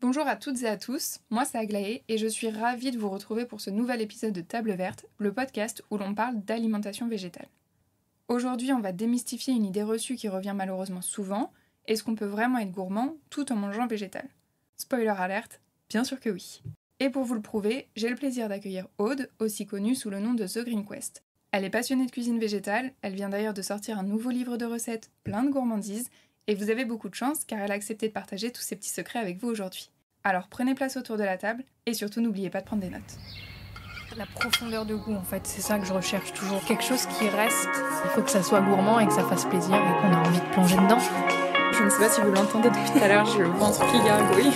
Bonjour à toutes et à tous, moi c'est Aglaé et je suis ravie de vous retrouver pour ce nouvel épisode de Table Verte, le podcast où l'on parle d'alimentation végétale. Aujourd'hui, on va démystifier une idée reçue qui revient malheureusement souvent est-ce qu'on peut vraiment être gourmand tout en mangeant végétal Spoiler alerte, bien sûr que oui. Et pour vous le prouver, j'ai le plaisir d'accueillir Aude, aussi connue sous le nom de The Green Quest. Elle est passionnée de cuisine végétale, elle vient d'ailleurs de sortir un nouveau livre de recettes plein de gourmandises et vous avez beaucoup de chance car elle a accepté de partager tous ses petits secrets avec vous aujourd'hui. Alors prenez place autour de la table et surtout n'oubliez pas de prendre des notes. La profondeur de goût en fait, c'est ça que je recherche toujours. Quelque chose qui reste. Il faut que ça soit gourmand et que ça fasse plaisir et qu'on a envie de plonger dedans. Je ne sais pas si vous l'entendez depuis tout à l'heure, je pense bruit.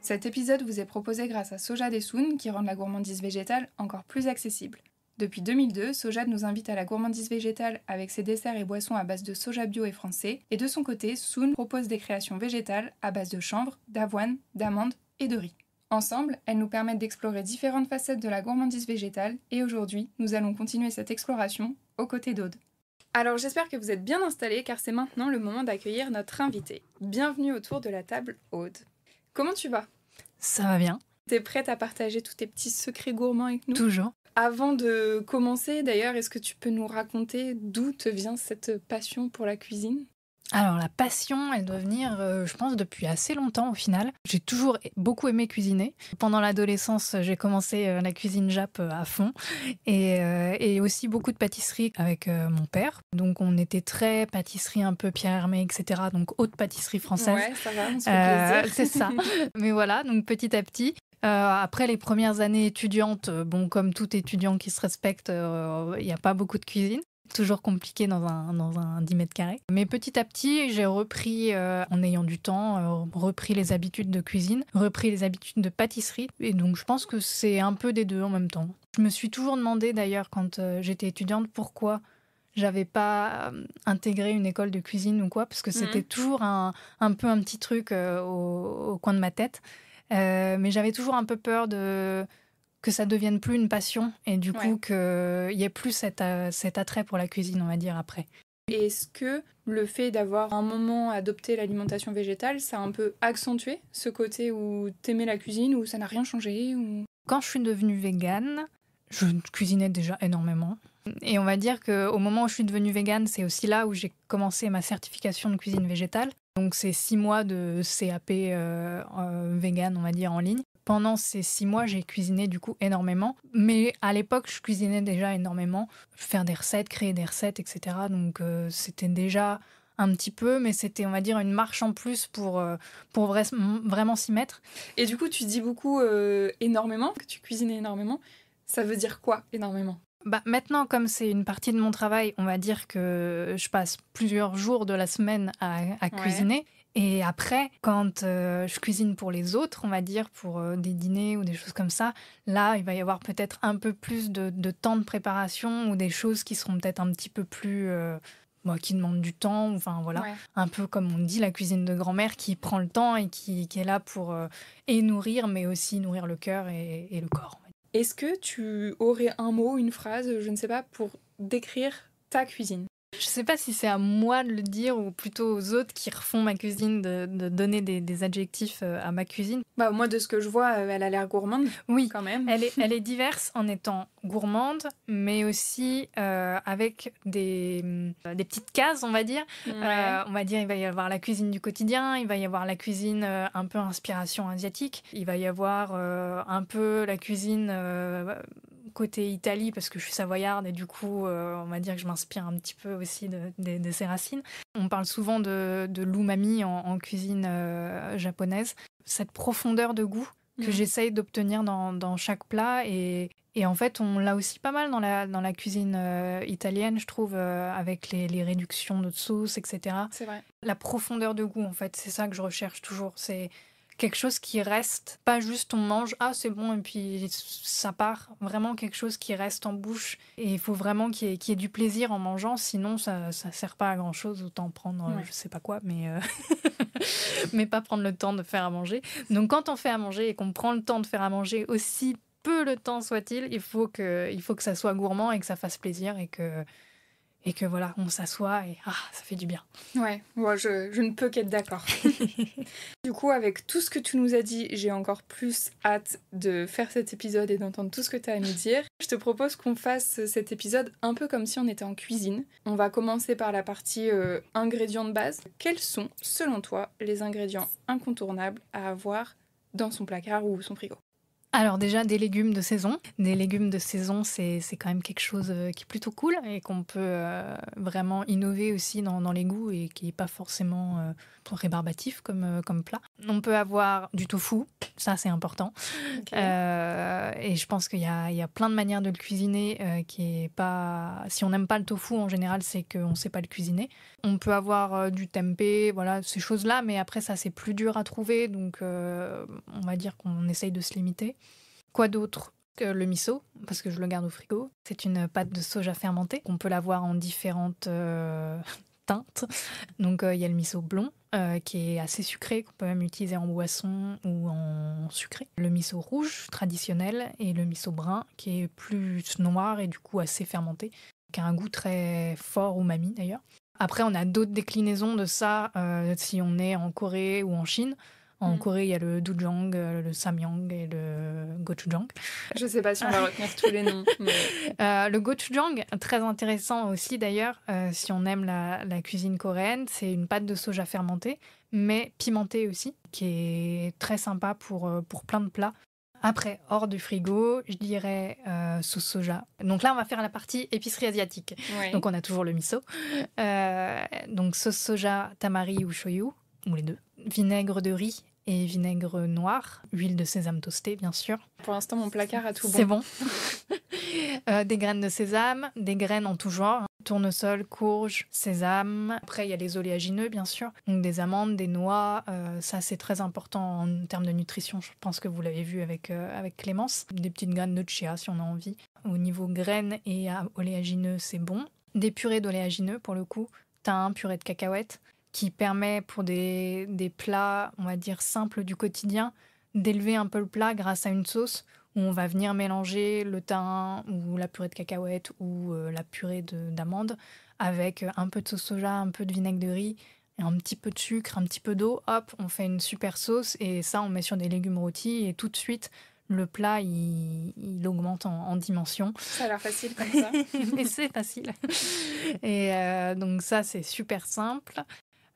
Cet épisode vous est proposé grâce à Soja Soun qui rend la gourmandise végétale encore plus accessible. Depuis 2002, Sojade nous invite à la gourmandise végétale avec ses desserts et boissons à base de soja bio et français, et de son côté, Soon propose des créations végétales à base de chanvre, d'avoine, d'amande et de riz. Ensemble, elles nous permettent d'explorer différentes facettes de la gourmandise végétale, et aujourd'hui, nous allons continuer cette exploration aux côtés d'Aude. Alors j'espère que vous êtes bien installés car c'est maintenant le moment d'accueillir notre invité. Bienvenue autour de la table, Aude. Comment tu vas Ça va bien. T'es prête à partager tous tes petits secrets gourmands avec nous Toujours. Avant de commencer, d'ailleurs, est-ce que tu peux nous raconter d'où te vient cette passion pour la cuisine alors la passion, elle doit venir, euh, je pense, depuis assez longtemps au final. J'ai toujours beaucoup aimé cuisiner. Pendant l'adolescence, j'ai commencé euh, la cuisine Jap euh, à fond et, aussi beaucoup de pâtisserie avec mon père. Donc on était très pâtisserie un peu Pierre Hermé, etc. Donc haute pâtisserie française. Ouais, ça va, C'est ça. Mais voilà, donc petit à petit. Euh, après les premières années étudiantes, euh, bon, comme tout étudiant qui se respecte, euh, il n'y a pas beaucoup de cuisine. Toujours compliqué dans un, dans un 10 mètres carrés. Mais petit à petit, j'ai repris, en ayant du temps, repris les habitudes de cuisine, repris les habitudes de pâtisserie. Et donc, je pense que c'est un peu des deux en même temps. Je me suis toujours demandé, d'ailleurs, quand j'étais étudiante, pourquoi j'avais pas intégré une école de cuisine ou quoi, parce que mmh. c'était toujours un, un, peu un petit truc au coin de ma tête. Euh, mais j'avais toujours un peu peur de que ça devienne plus une passion et du coup qu'il n'y ait plus cet, attrait pour la cuisine, on va dire, après. Est-ce que le fait d'avoir un moment adopté l'alimentation végétale, ça a un peu accentué ce côté où t'aimais la cuisine, ou ça n'a rien changé ou... Quand je suis devenue végane, je cuisinais déjà énormément. Et on va dire qu'au moment où je suis devenue végane, c'est aussi là où j'ai commencé ma certification de cuisine végétale. Donc c'est six mois de CAP euh, euh, vegan, on va dire, en ligne. Pendant ces six mois, j'ai cuisiné du coup énormément. Mais à l'époque, je cuisinais déjà énormément. Faire des recettes, créer des recettes, etc. Donc euh, c'était déjà un petit peu, mais c'était, on va dire, une marche en plus pour, pour vraiment s'y mettre. Et du coup, tu dis beaucoup énormément, que tu cuisinais énormément. Ça veut dire quoi énormément bah, maintenant, comme c'est une partie de mon travail, on va dire que je passe plusieurs jours de la semaine à, cuisiner. Et après, quand euh, je cuisine pour les autres, on va dire pour euh, des dîners ou des choses comme ça, là, il va y avoir peut-être un peu plus de, temps de préparation ou des choses qui seront peut-être un petit peu plus... moi euh, bah, qui demandent du temps, enfin voilà, un peu comme on dit la cuisine de grand-mère qui prend le temps et qui, est là pour et nourrir, mais aussi nourrir le cœur et le corps. Est-ce que tu aurais un mot, une phrase, je ne sais pas, pour décrire ta cuisine je ne sais pas si c'est à moi de le dire ou plutôt aux autres qui refont ma cuisine de, donner des, adjectifs euh, à ma cuisine. Bah, moi, de ce que je vois, euh, elle a l'air gourmande. Oui, quand même. Elle est, elle est diverse en étant gourmande, mais aussi euh, avec des, petites cases, on va dire. on va dire, il va y avoir la cuisine du quotidien, il va y avoir la cuisine un peu inspiration asiatique, il va y avoir un peu la cuisine côté Italie parce que je suis savoyarde et du coup, euh, on va dire que je m'inspire un petit peu aussi de, ses racines. On parle souvent de, l'umami en, cuisine euh, japonaise, cette profondeur de goût que mm. j'essaye d'obtenir dans, chaque plat et, en fait on l'a aussi pas mal dans la, cuisine euh, italienne je trouve avec les, les, réductions de sauce etc. C'est vrai. La profondeur de goût en fait c'est ça que je recherche toujours c'est quelque chose qui reste, pas juste on mange, ah c'est bon, et puis ça part, vraiment quelque chose qui reste en bouche. Et il faut vraiment qu'il y, ait du plaisir en mangeant, sinon ça ne sert pas à grand-chose, autant prendre euh, je sais pas quoi, mais, euh, mais pas prendre le temps de faire à manger. Donc quand on fait à manger et qu'on prend le temps de faire à manger aussi peu le temps soit-il, il faut que, il faut que ça soit gourmand et que ça fasse plaisir et que et que voilà, on s'assoit et ah, ça fait du bien. Ouais, moi je, ne peux qu'être d'accord. du coup, avec tout ce que tu nous as dit, j'ai encore plus hâte de faire cet épisode et d'entendre tout ce que tu as à nous dire. Je te propose qu'on fasse cet épisode un peu comme si on était en cuisine. On va commencer par la partie euh, ingrédients de base. Quels sont, selon toi, les ingrédients incontournables à avoir dans son placard ou son frigo alors déjà des légumes de saison. Des légumes de saison, c'est quand même quelque chose euh, qui est plutôt cool et qu'on peut euh, vraiment innover aussi dans, les goûts et qui n'est pas forcément euh, trop rébarbatif comme plat. On peut avoir du tofu, ça c'est important. Euh, et je pense qu'il y, a plein de manières de le cuisiner euh, qui est pas. Si on n'aime pas le tofu en général, c'est qu'on ne sait pas le cuisiner. On peut avoir euh, du tempeh, voilà, ces choses-là, mais après ça c'est plus dur à trouver, donc on va dire qu'on essaye de se limiter. Quoi d'autre que le miso, parce que je le garde au frigo. C'est une pâte de soja fermentée. On peut l'avoir en différentes teinte. Donc euh, il y a le miso blond euh, qui est assez sucré, qu'on peut même utiliser en boisson ou en sucré. Le miso rouge traditionnel et le miso brun qui est plus noir et du coup assez fermenté, qui a un goût très fort mamie d'ailleurs. Après, on a d'autres déclinaisons de ça euh, si on est en Corée ou en Chine. En hmm. Corée, il y a le doujang, euh, le Samyang et le Gochujang. Je ne sais pas si on va retenir tous les noms. Euh, le Gochujang, très intéressant aussi d'ailleurs, euh, si on aime la, cuisine coréenne, c'est une pâte de soja fermentée, mais pimentée aussi, qui est très sympa pour, pour plein de plats. Après, hors du frigo, je dirais sauce soja. Donc là, on va faire la partie épicerie asiatique. Donc on a toujours le miso. donc sauce soja, tamari ou shoyu, ou les deux vinaigre de riz et vinaigre noir, huile de sésame toastée bien sûr. Pour l'instant mon placard a tout bon. C'est bon. Euh, des graines de sésame, des graines en tout genre, hein. tournesol, courge, sésame. Après il y a les oléagineux bien sûr, donc des amandes, des noix, euh, ça c'est très important en termes de nutrition. Je pense que vous l'avez vu avec euh, avec Clémence. Des petites graines de chia si on a envie. Au niveau graines et oléagineux c'est bon. Des purées d'oléagineux pour le coup, thym, purée de cacahuètes qui permet pour des, des, plats, on va dire, simples du quotidien, d'élever un peu le plat grâce à une sauce où on va venir mélanger le thym ou la purée de cacahuètes ou euh, la purée d'amande avec euh, un peu de sauce soja, un peu de vinaigre de riz, et un petit peu de sucre, un petit peu d'eau. Hop, on fait une super sauce et ça, on met sur des légumes rôtis et tout de suite, le plat, il, il augmente en, dimension. Ça a l'air facile comme ça. Mais c'est facile. Et euh, donc ça, c'est super simple.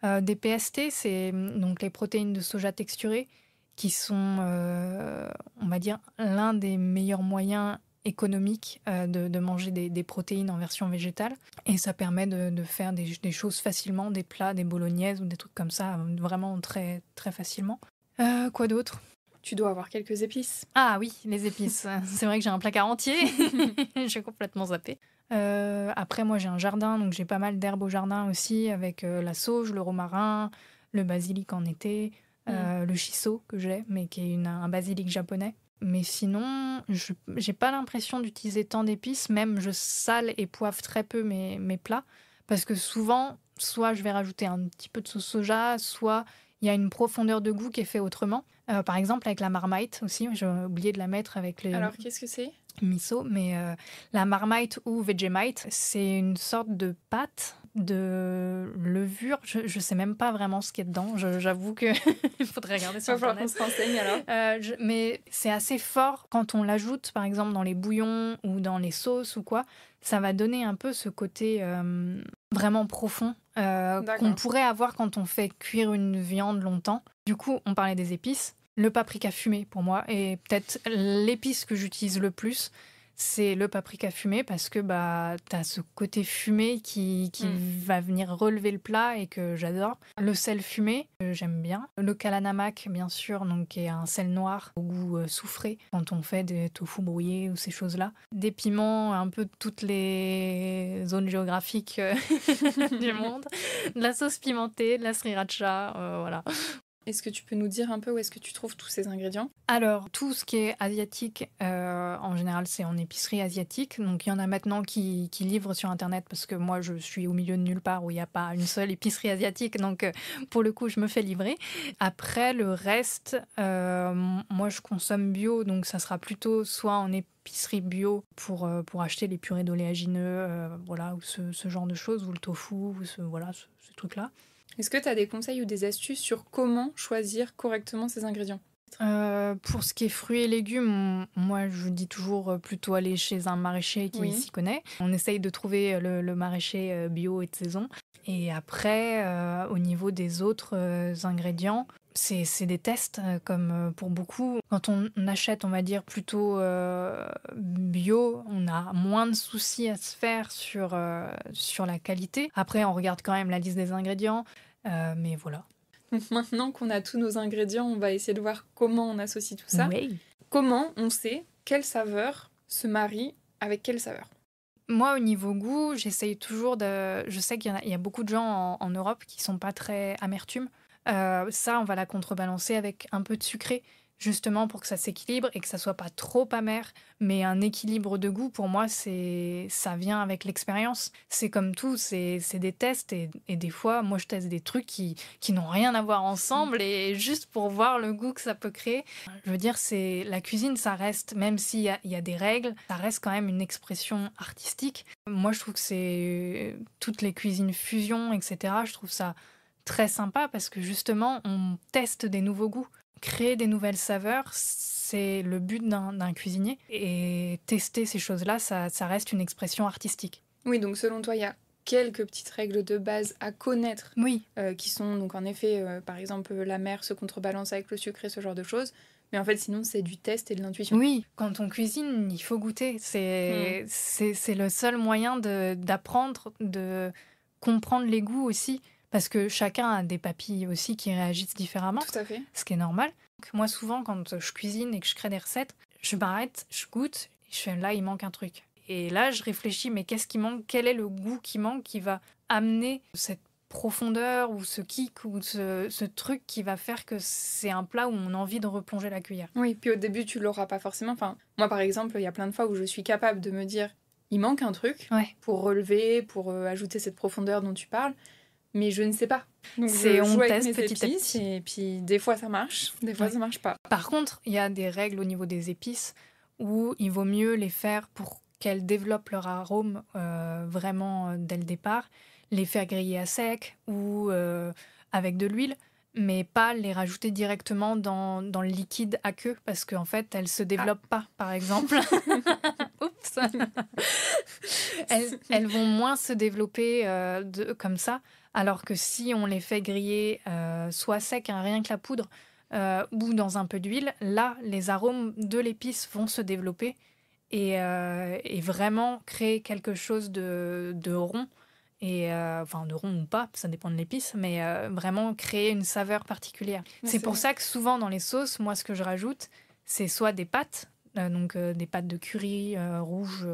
Euh, des PST, c'est hum, donc les protéines de soja texturées qui sont, euh, on va dire, l'un des meilleurs moyens économiques euh, de, manger des, protéines en version végétale. Et ça permet de, faire des, choses facilement, des plats, des bolognaises ou des trucs comme ça, vraiment très, très facilement. quoi d'autre tu dois avoir quelques épices. Ah oui, les épices. c'est vrai que j'ai un placard entier. j'ai complètement zappé. Euh, après, moi, j'ai un jardin, donc j'ai pas mal d'herbes au jardin aussi, avec euh, la sauge, le romarin, le basilic en été, euh, mm. le shiso que j'ai, mais qui est un basilic japonais. Mais sinon, j'ai pas l'impression d'utiliser tant d'épices, même je sale et poivre très peu mes, plats, parce que souvent, soit je vais rajouter un petit peu de sauce soja, soit il y a une profondeur de goût qui est faite autrement. par exemple, avec la marmite aussi, j'ai oublié de la mettre avec le. Alors, qu'est-ce que c'est miso, mais euh, la marmite ou Vegemite, c'est une sorte de pâte de levure. Je, ne sais même pas vraiment ce qu'il y a dedans. J'avoue que il faudrait regarder sur euh, mais c'est assez fort quand on l'ajoute, par exemple dans les bouillons ou dans les sauces ou quoi. Ça va donner un peu ce côté euh, vraiment profond qu'on pourrait avoir quand on fait cuire une viande longtemps. Du coup, on parlait des épices le paprika fumé pour moi et peut-être l'épice que j'utilise le plus c'est le paprika fumé parce que bah as ce côté fumé qui, qui mm. va venir relever le plat et que j'adore. Le sel fumé, euh, j'aime bien. Le kalanamak, bien sûr, donc qui est un sel noir au goût euh, souffré quand on fait des tofu brouillés ou ces choses-là. Des piments un peu de toutes les zones géographiques euh, du monde. De la sauce pimentée, de la sriracha, voilà. Est-ce que tu peux nous dire un peu où est-ce que tu trouves tous ces ingrédients Alors, tout ce qui est asiatique, euh, en général, c'est en épicerie asiatique. Donc, il y en a maintenant qui, livrent sur Internet parce que moi, je suis au milieu de nulle part où il n'y a pas une seule épicerie asiatique. Donc, euh, pour le coup, je me fais livrer. Après, le reste, euh, moi, je consomme bio. Donc, ça sera plutôt soit en épicerie bio pour, pour acheter les purées d'oléagineux, voilà, ou ce, genre de choses, ou le tofu, ou voilà, ce truc-là. Est-ce que tu as des conseils ou des astuces sur comment choisir correctement ces ingrédients euh, pour ce qui est fruits et légumes, moi je dis toujours euh, plutôt aller chez un maraîcher qui s'y connaît. On essaye de trouver euh, le, maraîcher bio et de saison. Et après, au niveau des autres ingrédients, c'est des tests, euh, comme euh, pour beaucoup. Quand on, achète, on va dire, plutôt euh, bio, on a moins de soucis à se faire sur, la qualité. Après, on regarde quand même la liste des ingrédients, mais voilà. maintenant qu'on a tous nos ingrédients, on va essayer de voir comment on associe tout ça. Comment on sait quelle saveur se marie avec quelle saveur moi, au niveau goût, j'essaye toujours de. Je sais qu'il y, a beaucoup de gens en, Europe qui sont pas très amertume. Euh, ça, on va la contrebalancer avec un peu de sucré, justement pour que ça s'équilibre et que ça soit pas trop amer. Mais un équilibre de goût, pour moi, c'est ça vient avec l'expérience. C'est comme tout, c'est des tests et, des fois, moi, je teste des trucs qui, qui n'ont rien à voir ensemble et juste pour voir le goût que ça peut créer. Je veux dire, c'est la cuisine, ça reste, même s'il y a des règles, ça reste quand même une expression artistique. Moi, je trouve que c'est euh, toutes les cuisines fusion, etc. Je trouve ça très sympa parce que justement, on teste des nouveaux goûts. Créer des nouvelles saveurs, c'est le but d'un cuisinier. Et tester ces choses-là, ça, reste une expression artistique. Oui, donc selon toi, il y a quelques petites règles de base à connaître, oui. Euh, qui sont donc en effet, euh, par exemple, la mer se contrebalance avec le sucre et ce genre de choses. Mais en fait, sinon, c'est du test et de l'intuition. Oui, quand on cuisine, il faut goûter. C'est hmm. le seul moyen d'apprendre, de comprendre les goûts aussi parce que chacun a des papilles aussi qui réagissent différemment. Tout à fait. Ce qui est normal. Donc, moi, souvent, quand je cuisine et que je crée des recettes, je m'arrête, je goûte, et je fais là, il manque un truc. Et là, je réfléchis, mais qu'est-ce qui manque Quel est le goût qui manque qui va amener cette profondeur ou ce kick ou ce, truc qui va faire que c'est un plat où on a envie de replonger la cuillère. Oui, puis au début, tu l'auras pas forcément. Enfin, moi, par exemple, il y a plein de fois où je suis capable de me dire, il manque un truc pour relever, pour euh, ajouter cette profondeur dont tu parles mais je ne sais pas. c'est on teste petit épices, petit. Et puis des fois ça marche, des fois ça ça marche pas. Par contre, il y a des règles au niveau des épices où il vaut mieux les faire pour qu'elles développent leur arôme euh, vraiment euh, dès le départ, les faire griller à sec ou euh, avec de l'huile, mais pas les rajouter directement dans, le liquide à queue parce qu'en fait elles se développent ah. pas, par exemple. Oups elles, vont moins se développer de, comme ça alors que si on les fait griller euh, soit sec, hein, rien que la poudre, euh, ou dans un peu d'huile, là, les arômes de l'épice vont se développer et, euh, vraiment créer quelque chose de, de rond. Et enfin, de rond ou pas, ça dépend de l'épice, mais vraiment créer une saveur particulière. C'est pour ça que souvent dans les sauces, moi, ce que je rajoute, c'est soit des pâtes, euh, donc euh, des pâtes de curry euh, rouges,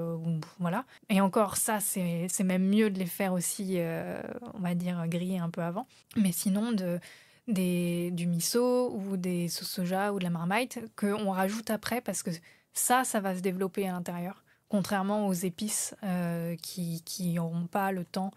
voilà. Et encore, ça, c'est même mieux de les faire aussi, on va dire, griller un peu avant. Mais sinon, de, des, du miso ou des sauces soja ou de la marmite qu'on rajoute après parce que ça, ça va se développer à l'intérieur. Contrairement aux épices qui n'auront pas le temps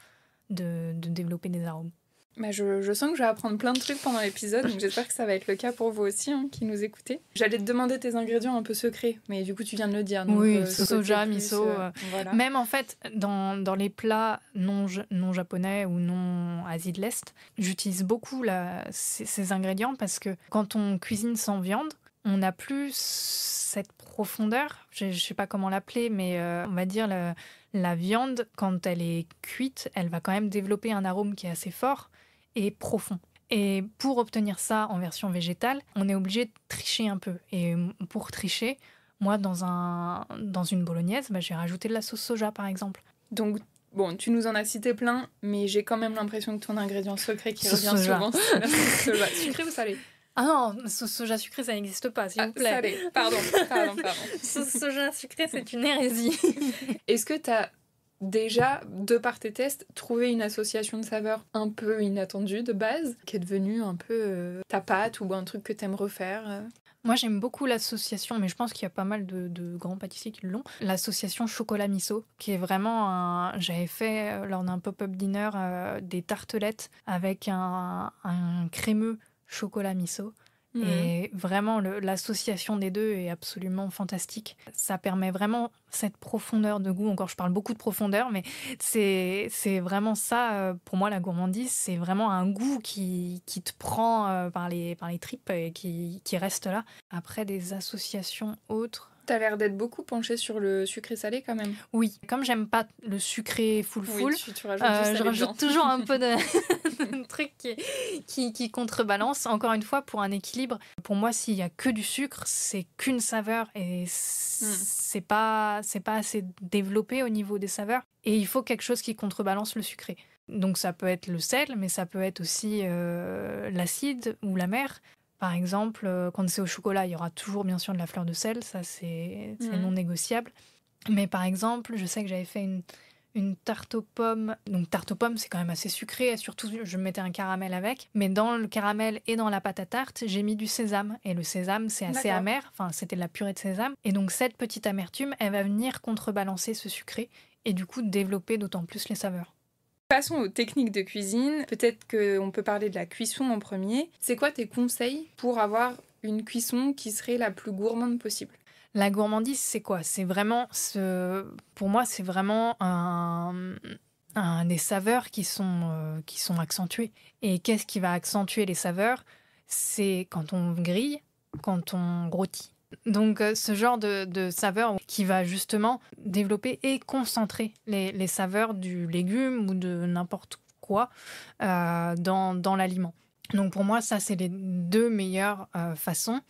de développer des arômes. Bah, je, je, sens que je vais apprendre plein de trucs pendant l'épisode, donc j'espère que ça va être le cas pour vous aussi hein, qui nous écoutez. J'allais te demander tes ingrédients un peu secrets, mais du coup tu viens de le dire. oui, euh, soja, miso. Euh, euh, même en fait, dans, dans les plats non, non, japonais ou non Asie de l'Est, j'utilise beaucoup ces, ingrédients parce que quand on cuisine sans viande, on n'a plus cette profondeur, je ne sais pas comment l'appeler, mais on va dire la viande, quand elle est cuite, elle va quand même développer un arôme qui est assez fort et profond. Et pour obtenir ça en version végétale, on est obligé de tricher un peu. Et pour tricher, moi, dans, un, dans une bolognaise, bah, j'ai rajouté de la sauce soja, par exemple. Donc, bon, tu nous en as cité plein, mais j'ai quand même l'impression que ton ingrédient secret qui revient souvent, c'est la sauce soja. Sucré ou salé ah non, sauce soja sucrée, ça n'existe pas, s'il ah, vous plaît. pardon, pardon, pardon. sauce soja sucrée, c'est une hérésie. Est-ce que tu as déjà, de par tes tests, trouver une association de saveurs un peu inattendue de base, qui est devenue un peu euh, ta pâte ou un truc que t'aimes refaire euh. moi, j'aime beaucoup l'association, mais je pense qu'il y a pas mal de, grands pâtissiers qui l'ont. L'association chocolat miso, qui est vraiment un. J'avais fait euh, lors d'un pop-up dinner des tartelettes avec un, un crémeux chocolat miso. Mmh. Et vraiment, l'association des deux est absolument fantastique. Ça permet vraiment cette profondeur de goût. Encore, je parle beaucoup de profondeur, mais c'est vraiment ça, euh, pour moi, la gourmandise. C'est vraiment un goût qui, te prend euh, par les, tripes et qui reste là. Après, des associations autres, T'as l'air d'être beaucoup penchée sur le sucré salé quand même. Oui, comme j'aime pas le sucré full full, euh, je rajoute toujours un peu de, truc qui, qui, contrebalance. Encore une fois, pour un équilibre, pour moi, s'il y a que du sucre, c'est qu'une saveur et hmm. c'est pas c'est pas assez développé au niveau des saveurs. Et il faut quelque chose qui contrebalance le sucré. Donc ça peut être le sel, mais ça peut être aussi euh, l'acide ou la mer. Par exemple, euh, quand c'est au chocolat, il y aura toujours bien sûr de la fleur de sel, ça c'est mhm. non négociable. Mais par exemple, je sais que j'avais fait une, une tarte aux pommes. Donc tarte aux pommes, c'est quand même assez sucré, et surtout je mettais un caramel avec. Mais dans le caramel et dans la pâte à tarte, j'ai mis du sésame. Et le sésame, c'est assez amer, enfin c'était de la purée de sésame. Et donc cette petite amertume, elle va venir contrebalancer ce sucré et du coup développer d'autant plus les saveurs. Passons aux techniques de cuisine. Peut-être qu'on peut parler de la cuisson en premier. C'est quoi tes conseils pour avoir une cuisson qui serait la plus gourmande possible La gourmandise, c'est quoi C'est vraiment ce... Pour moi, c'est vraiment un... des saveurs qui sont, euh, qui sont accentuées. Et qu'est-ce qui va accentuer les saveurs C'est quand on grille, quand on rôtit. Donc euh, ce genre de, saveur qui va justement développer et concentrer les, saveurs du légume ou de n'importe quoi euh, dans, l'aliment. Donc pour moi, ça, c'est les deux meilleures euh, façons.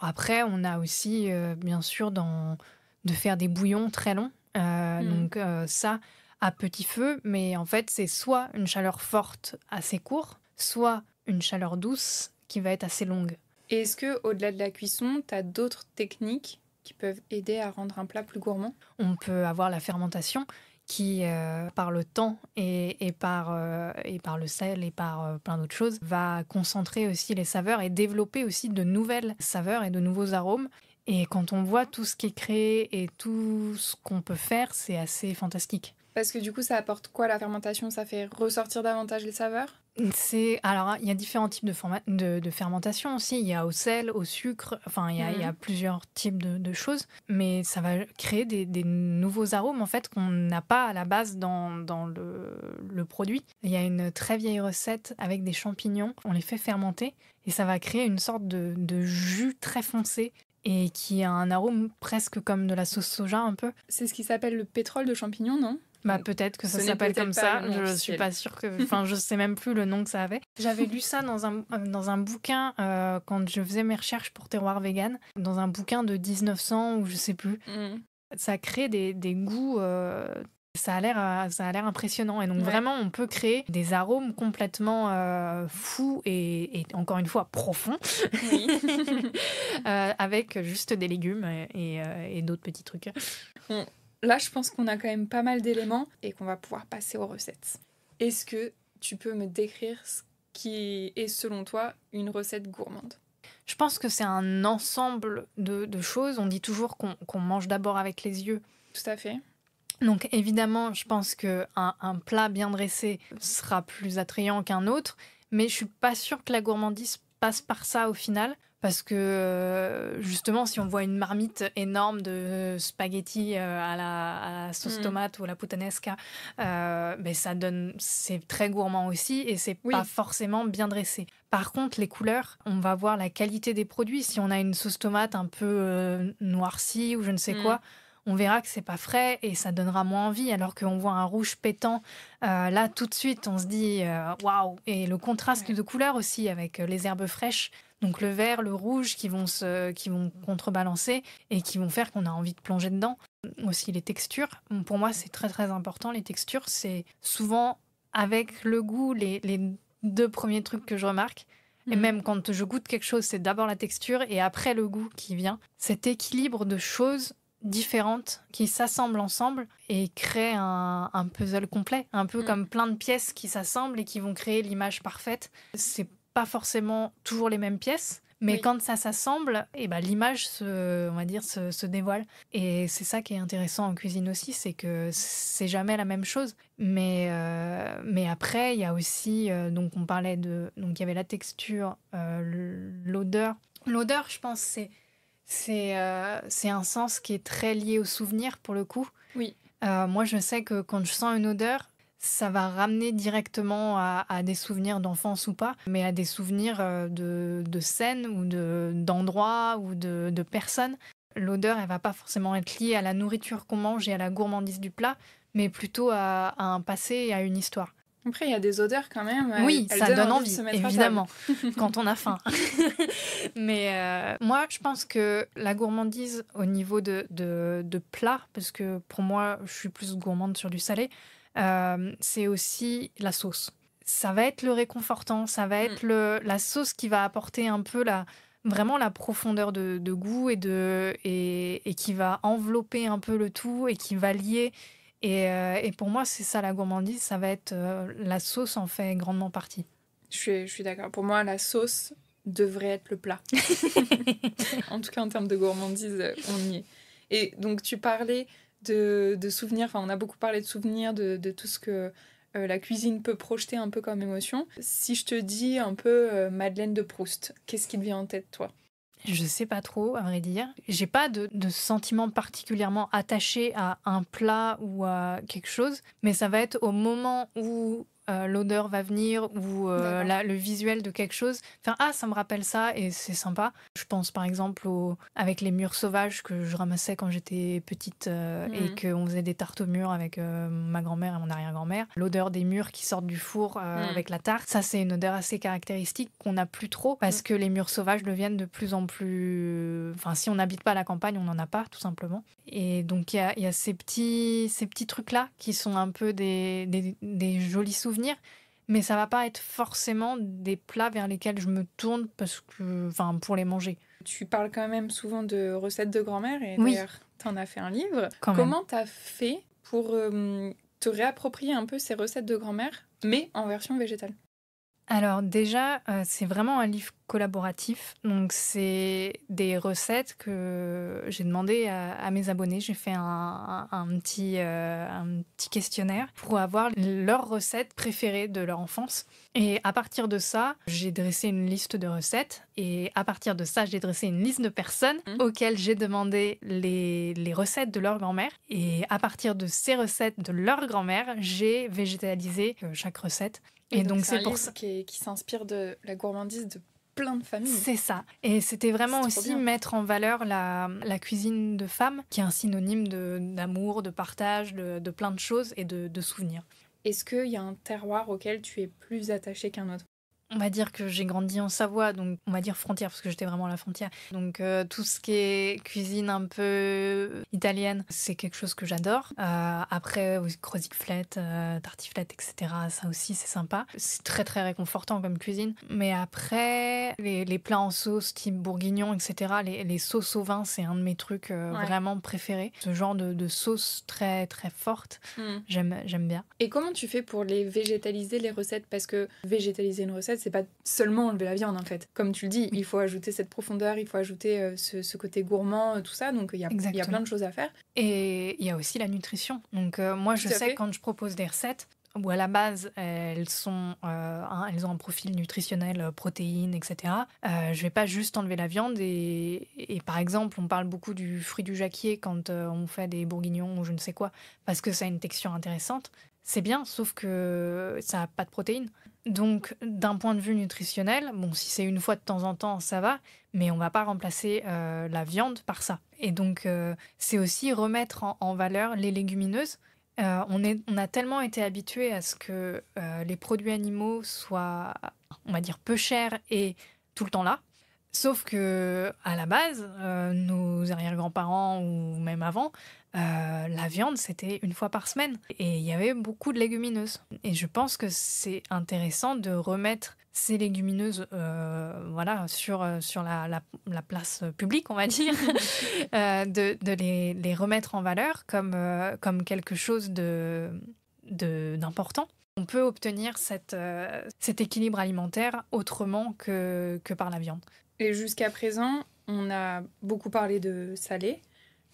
Après, on a aussi, bien sûr, de faire des bouillons très longs. Mmh. Donc ça, à petit feu, mais en fait, c'est soit une chaleur forte assez courte, soit une chaleur douce qui va être assez longue est-ce que au-delà de la cuisson, tu as d'autres techniques qui peuvent aider à rendre un plat plus gourmand On peut avoir la fermentation qui, euh, par le temps et, par, euh, et par le sel et par euh, plein d'autres choses, va concentrer aussi les saveurs et développer aussi de nouvelles saveurs et de nouveaux arômes. Et quand on voit tout ce qui est créé et tout ce qu'on peut faire, c'est assez fantastique. Parce que du coup, ça apporte quoi la fermentation Ça fait ressortir davantage les saveurs c'est alors hein, il y a différents types de, fermentation aussi. Il y a au sel, au sucre. Enfin, il y a, mhm. plusieurs types de, choses, mais ça va créer des, nouveaux arômes en fait qu'on n'a pas à la base dans, le, produit. Il y a une très vieille recette avec des champignons. On les fait fermenter et ça va créer une sorte de, de jus très foncé et qui a un arôme presque comme de la sauce soja un peu. C'est ce qui s'appelle le pétrole de champignons, non bah, peut-être que ça s'appelle comme ça. Je ne suis pas sûre que. Enfin, je sais même plus le nom que ça avait. J'avais lu ça dans un, euh, dans un bouquin euh, quand je faisais mes recherches pour Terroir Vegan, dans un bouquin de 1900 ou je sais plus. Mmh. Ça crée des, des goûts. Euh, ça a l'air ça a l'air impressionnant et donc vraiment on peut créer des arômes complètement fous et, encore une fois profonds avec juste des légumes et, et, et d'autres petits trucs. Mmh. Là, je pense qu'on a quand même pas mal d'éléments et qu'on va pouvoir passer aux recettes. Est-ce que tu peux me décrire ce qui est, selon toi, une recette gourmande Je pense que c'est un ensemble de, choses. On dit toujours qu'on mange d'abord avec les yeux. Tout à fait. Donc évidemment, je pense qu'un un plat bien dressé sera plus attrayant qu'un autre, mais je suis pas sûre que la gourmandise passe par ça au final. Parce que euh, justement, si on voit une marmite énorme de euh, spaghetti euh, à la, sauce mm. tomate ou à la puttanesca, ben, ça donne, c'est très gourmand aussi et c'est pas forcément bien dressé. Par contre, les couleurs, on va voir la qualité des produits. Si on a une sauce tomate un peu noircie ou je ne sais mm. quoi, on verra que c'est pas frais et ça donnera moins envie. Alors qu'on voit un rouge pétant, euh, là tout de suite, on se dit euh, waouh Et le contraste de couleurs aussi avec euh, les herbes fraîches, donc le vert, le rouge, qui vont se, qui vont contrebalancer et qui vont faire qu'on a envie de plonger dedans. Aussi les textures. Pour moi, c'est très très important. Les textures, c'est souvent avec le goût les, les deux premiers trucs que je remarque. Et mhm. même quand je goûte quelque chose, c'est d'abord la texture et après le goût qui vient. Cet équilibre de choses différentes qui s'assemblent ensemble et créent un, puzzle complet, un peu mm. comme plein de pièces qui s'assemblent et qui vont créer l'image parfaite. C'est pas forcément toujours les mêmes pièces, mais quand ça s'assemble, et eh ben l'image se, on va dire, se, dévoile. Et c'est ça qui est intéressant en cuisine aussi, c'est que c'est jamais la même chose. Mais, euh, mais après, il y a aussi, euh, donc on parlait de, donc il y avait la texture, euh, l'odeur. L'odeur, je pense, c'est euh, c'est un sens qui est très lié au souvenir pour le coup. Oui. Euh, moi, je sais que quand je sens une odeur, ça va ramener directement à, des souvenirs d'enfance ou pas, mais à des souvenirs euh, de, de scènes ou d'endroits ou de, de personnes. L'odeur, elle va pas forcément être liée à la nourriture qu'on mange et à la gourmandise du plat, mais plutôt à un passé et à une histoire. Après, il y a des odeurs quand même. Euh, oui, ça donne envie, évidemment, quand on a faim. Mais euh, moi, je pense que la gourmandise au niveau de, plat, parce que pour moi, je suis plus gourmande sur du salé, euh, c'est aussi la sauce. Ça va être le réconfortant, ça va être mm. le, la sauce qui va apporter un peu la, vraiment la profondeur de, goût et, de, et qui va envelopper un peu le tout et qui va lier euh, et, pour moi, c'est ça la gourmandise, ça va être euh, la sauce en fait grandement partie. Je suis, d'accord. Pour moi, la sauce devrait être le plat. en tout cas, en termes de gourmandise, euh, on y est. Et donc, tu parlais de, souvenirs, enfin, on a beaucoup parlé de souvenirs, de, tout ce que la cuisine peut projeter un peu comme émotion. Si je te dis un peu Madeleine de Proust, qu'est-ce qui te vient en tête, toi je sais pas trop, à vrai dire. J'ai pas de, de sentiment particulièrement attaché à un plat ou à quelque chose, mais ça va être au moment où euh, l'odeur va venir ou euh, le visuel de quelque chose. Enfin, ah, ça me rappelle ça et c'est sympa. Je pense par exemple au, avec les murs sauvages que je ramassais quand j'étais petite euh, et mhm. qu'on faisait des tartes aux murs avec ma grand-mère et mon arrière-grand-mère. L'odeur des murs qui sortent du four mhm. avec la tarte, ça c'est une odeur assez caractéristique qu'on n'a plus trop parce mhm. que les murs sauvages deviennent de plus en plus. Enfin, si on n'habite pas la campagne, on n'en a pas tout simplement. Et donc il y a, y a, ces petits, ces petits trucs-là qui sont un peu des, des, des jolis souvenirs mais ça va pas être forcément des plats vers lesquels je me tourne parce que, enfin, pour les manger. Tu parles quand même souvent de recettes de grand-mère et d'ailleurs tu en as fait un livre. Quand Comment as fait pour euh, te réapproprier un peu ces recettes de grand-mère, mais en version végétale alors déjà, euh, c'est vraiment un livre collaboratif. Donc c'est des recettes que j'ai demandé à, mes abonnés. J'ai fait euh, un, petit, questionnaire pour avoir leurs recettes préférées de leur enfance. Et à partir de ça, j'ai dressé une liste de recettes. Et à partir de ça, j'ai dressé une liste de personnes mmh. auxquelles j'ai demandé les, les recettes de leur grand-mère. Et à partir de ces recettes de leur grand-mère, j'ai végétalisé euh, chaque recette. Et, donc c'est pour ça qui, qui s'inspire de la gourmandise de plein de familles. C'est ça. Et c'était vraiment aussi mettre en valeur la, cuisine de femme, qui est un synonyme d'amour, de, partage, de, plein de choses et de, de souvenirs. Est-ce qu'il y a un terroir auquel tu es plus attaché qu'un autre on va dire que j'ai grandi en Savoie, donc on va dire frontière, parce que j'étais vraiment à la frontière. Donc euh, tout ce qui est cuisine un peu euh, italienne, c'est quelque chose que j'adore. Euh, après, croziflette, euh, tartiflette, etc., ça aussi c'est sympa. C'est très très réconfortant comme cuisine. Mais après, les, plats en sauce, type bourguignon, etc., les, sauces au vin, c'est un de mes trucs vraiment préférés. Ce genre de, sauce très très forte, hmm. j'aime bien. Et comment tu fais pour les végétaliser, les recettes Parce que végétaliser une recette, c'est pas seulement enlever la viande en fait. Comme tu le dis, il faut ajouter cette profondeur, il faut ajouter euh, ce, côté gourmand, euh, tout ça. Donc il y, a, plein de choses à faire. Et il y a aussi la nutrition. Donc euh, moi je sais quand je propose des recettes, où à la base elles sont elles ont un profil nutritionnel protéines etc je vais pas juste enlever la viande et, par exemple on parle beaucoup du fruit du jacquier quand on fait des bourguignons ou je ne sais quoi parce que ça a une texture intéressante c'est bien sauf que ça n'a pas de protéines donc, d'un point de vue nutritionnel, bon, si c'est une fois de temps en temps, ça va, mais on ne va pas remplacer euh, la viande par ça. Et donc, euh, c'est aussi remettre en, valeur les légumineuses. Euh, on, a tellement été habitués à ce que les produits animaux soient, on va dire, peu chers et tout le temps là. Sauf que, à la base, nos arrière-grands-parents ou même avant, euh, la viande, c'était une fois par semaine. Et il y avait beaucoup de légumineuses. Et je pense que c'est intéressant de remettre ces légumineuses euh, voilà, sur, euh, sur la, place publique, on va dire, de, les, remettre en valeur comme, comme quelque chose d'important. De, d'important. on peut obtenir cet équilibre alimentaire autrement que par la viande. Et jusqu'à présent, on a beaucoup parlé de salé,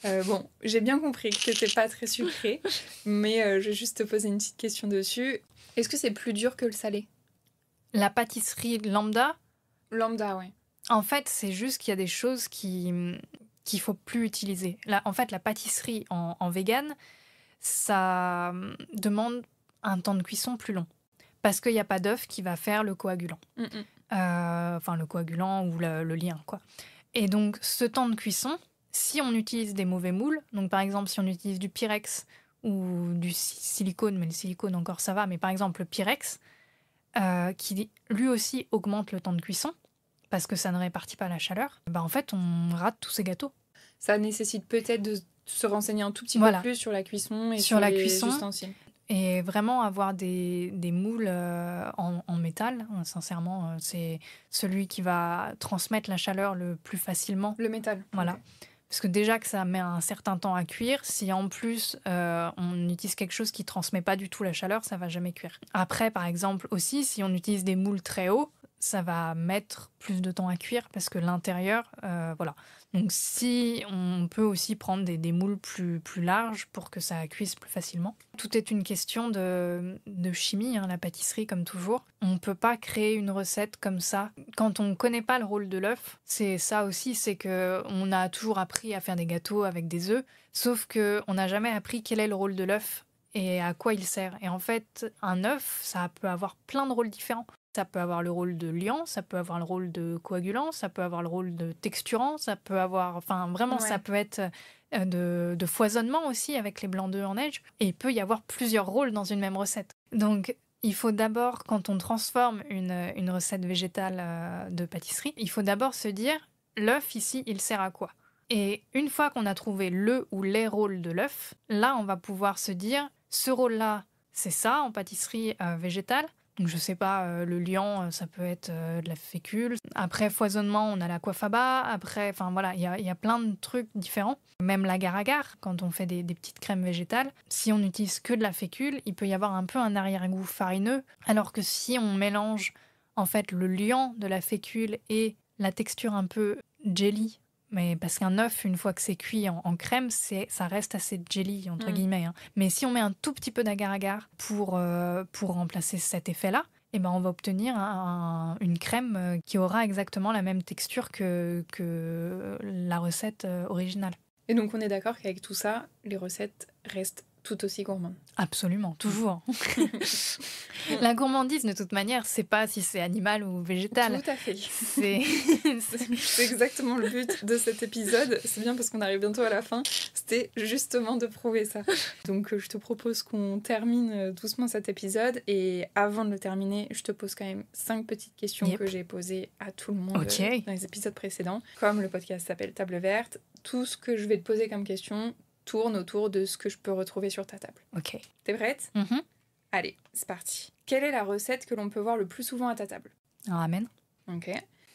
euh, bon, j'ai bien compris que c'était pas très sucré, mais euh, je vais juste te poser une petite question dessus. Est-ce que c'est plus dur que le salé La pâtisserie lambda Lambda, oui. En fait, c'est juste qu'il y a des choses qui qu'il faut plus utiliser. Là, en fait, la pâtisserie en, vegan, ça hum, demande un temps de cuisson plus long parce qu'il n'y a pas d'œuf qui va faire le coagulant. Mm, mm. Euh, enfin, le coagulant ou le lien, quoi. Et donc, ce temps de cuisson, si on utilise des mauvais moules, donc par exemple si on utilise du pyrex ou du silicone, mais le silicone encore ça va, mais par exemple le pyrex, euh, qui lui aussi augmente le temps de cuisson, parce que ça ne répartit pas la chaleur, bah en fait on rate tous ces gâteaux. Ça nécessite peut-être de se renseigner un tout petit peu plus sur la cuisson et sur, la cuisson, Et vraiment avoir des, moules euh, en, métal, hein, sincèrement, euh, c'est celui qui va transmettre la chaleur le plus facilement. Le métal. Voilà. Parce que déjà que ça met un certain temps à cuire, si en plus euh, on utilise quelque chose qui transmet pas du tout la chaleur, ça va jamais cuire. Après, par exemple, aussi, si on utilise des moules très hauts, ça va mettre plus de temps à cuire parce que l'intérieur, euh, voilà. Donc si on peut aussi prendre des, moules plus, plus larges pour que ça cuise plus facilement. Tout est une question de, de chimie, hein, la pâtisserie comme toujours. On ne peut pas créer une recette comme ça. Quand on ne connaît pas le rôle de l'œuf, c'est ça aussi, c'est que on a toujours appris à faire des gâteaux avec des œufs, sauf qu'on n'a jamais appris quel est le rôle de l'œuf et à quoi il sert. Et en fait, un œuf, ça peut avoir plein de rôles différents. Ça peut avoir le rôle de liant, ça peut avoir le rôle de coagulant, ça peut avoir le rôle de texturant, ça peut avoir. Enfin, vraiment, ça peut être euh, de, foisonnement aussi avec les blancs d'œufs en neige. Et il peut y avoir plusieurs rôles dans une même recette. Donc, il faut d'abord, quand on transforme une, recette végétale euh, de pâtisserie, il faut d'abord se dire l'œuf ici, il sert à quoi Et une fois qu'on a trouvé le ou les rôles de l'œuf, là, on va pouvoir se dire ce rôle-là, c'est ça en pâtisserie euh, végétale. Je je sais pas, euh, le liant, euh, ça peut être euh, de la fécule. Après foisonnement, on a la coiffaba. Après, enfin voilà, il y a, plein de trucs différents. Même l'agar-agar, quand on fait des, petites crèmes végétales, si on n'utilise que de la fécule, il peut y avoir un peu un arrière-goût farineux. Alors que si on mélange en fait le liant de la fécule et la texture un peu jelly mais parce qu'un œuf, une fois que c'est cuit en, crème, c'est, ça reste assez jelly, entre mm. guillemets. Hein. Mais si on met un tout petit peu d'agar-agar pour, euh, pour remplacer cet effet-là, eh ben on va obtenir une crème euh, qui aura exactement la même texture que, que la recette euh, originale. Et donc on est d'accord qu'avec tout ça, les recettes restent tout aussi gourmand. Absolument, toujours. la gourmandise, de toute manière, c'est pas si c'est animal ou végétal. Tout à fait. C'est exactement le but de cet épisode. C'est bien parce qu'on arrive bientôt à la fin. C'était justement de prouver ça. Donc, euh, je te propose qu'on termine euh, doucement cet épisode. Et avant de le terminer, je te pose quand même cinq petites questions que j'ai posées à tout le monde euh, dans les épisodes précédents. Comme le podcast s'appelle Table verte, tout ce que je vais te poser comme question, tourne autour de ce que je peux retrouver sur ta table. Ok. T'es prête mhm. Allez, c'est parti. Quelle est la recette que l'on peut voir le plus souvent à ta table Amen. Ok.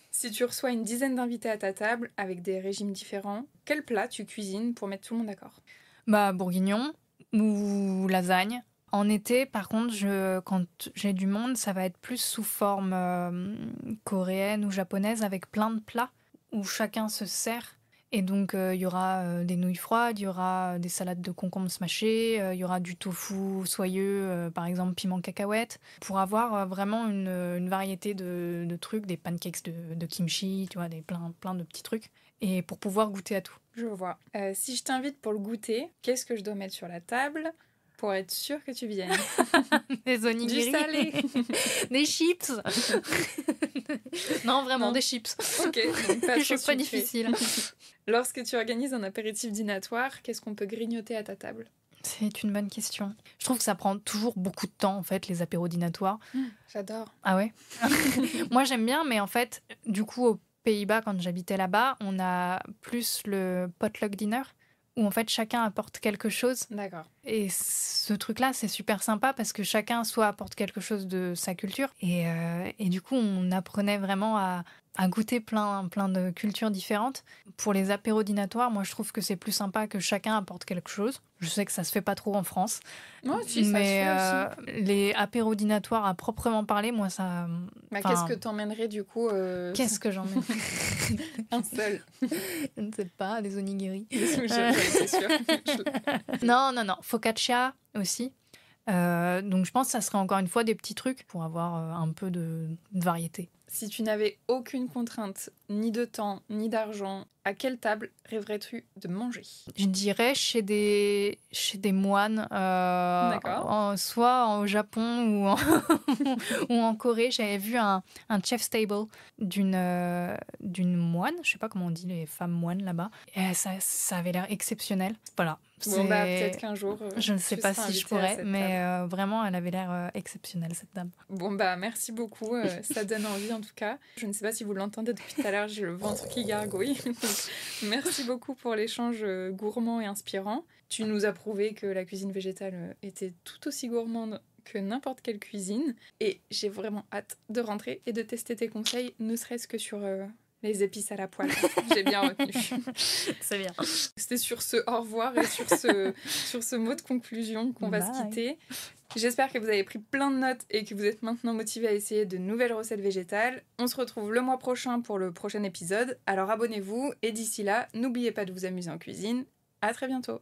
Si tu reçois une dizaine d'invités à ta table avec des régimes différents, quel plat tu cuisines pour mettre tout le monde d'accord Bah bourguignon ou lasagne. En été, par contre, je, quand j'ai du monde, ça va être plus sous forme euh, coréenne ou japonaise avec plein de plats où chacun se sert et donc, euh, il y aura euh, des nouilles froides, il y aura des salades de concombres smashées, euh, il y aura du tofu soyeux, par exemple piment cacahuète, pour avoir vraiment une, variété de, trucs, des pancakes de, kimchi, tu vois, des plein de petits trucs, et pour pouvoir goûter à tout. Je vois. si je t'invite pour le goûter, qu'est-ce que je dois mettre sur la table pour être sûr que tu viennes. des onigiri. Du salé. des chips. non, vraiment, des chips. Ok, pas, difficile. Lorsque tu organises un apéritif dînatoire, qu'est-ce qu'on peut grignoter à ta table c'est une bonne question. Je trouve que ça prend toujours beaucoup de temps, en fait, les apéros dînatoires. Mmh, j'adore. Ah ouais Moi, j'aime bien, mais en fait, du coup, aux Pays-Bas, quand j'habitais là-bas, on a plus le potluck dinner en fait chacun apporte quelque chose. D'accord. Et ce truc-là, c'est super sympa parce que chacun soit apporte quelque chose de sa culture. Et, euh, et du coup, on apprenait vraiment à, à goûter plein, plein de cultures différentes. Pour les apérodinatoires moi je trouve que c'est plus sympa que chacun apporte quelque chose. Je sais que ça se fait pas trop en France. mais euh, les apérodinatoires à proprement parler, moi ça. Bah, qu'est-ce que t'emmènerais du coup euh, Qu'est-ce que j'emmènerais Un seul. je ne sais pas, des onigiri. non, non, non. Focaccia aussi. Euh, donc je pense que ça serait encore une fois des petits trucs pour avoir un peu de variété si tu n'avais aucune contrainte, ni de temps, ni d'argent, à quelle table rêverais-tu de manger Je dirais chez des, chez des moines, euh, en, soit au Japon ou en, Corée. J'avais vu un, chef chef's table d'une euh, moine, je ne sais pas comment on dit les femmes moines là-bas. Et ça, avait l'air exceptionnel. Voilà. Bon, bah, peut-être qu'un jour. Euh, je ne sais pas si je pourrais, mais vraiment, elle avait l'air exceptionnelle, cette dame. Bon, bah, merci beaucoup. ça donne envie, en tout cas. Je ne sais pas si vous l'entendez depuis tout à l'heure, j'ai le ventre qui gargouille. Merci beaucoup pour l'échange euh, gourmand et inspirant. Tu nous as prouvé que la cuisine végétale euh, était tout aussi gourmande que n'importe quelle cuisine. Et j'ai vraiment hâte de rentrer et de tester tes conseils, ne serait-ce que sur euh, les épices à la poêle. J'ai bien retenu. C'est bien. C'était sur ce au revoir et sur ce, sur ce mot de conclusion qu'on va se quitter. J'espère que vous avez pris plein de notes et que vous êtes maintenant motivés à essayer de nouvelles recettes végétales. On se retrouve le mois prochain pour le prochain épisode. Alors abonnez-vous et d'ici là, n'oubliez pas de vous amuser en cuisine. À très bientôt.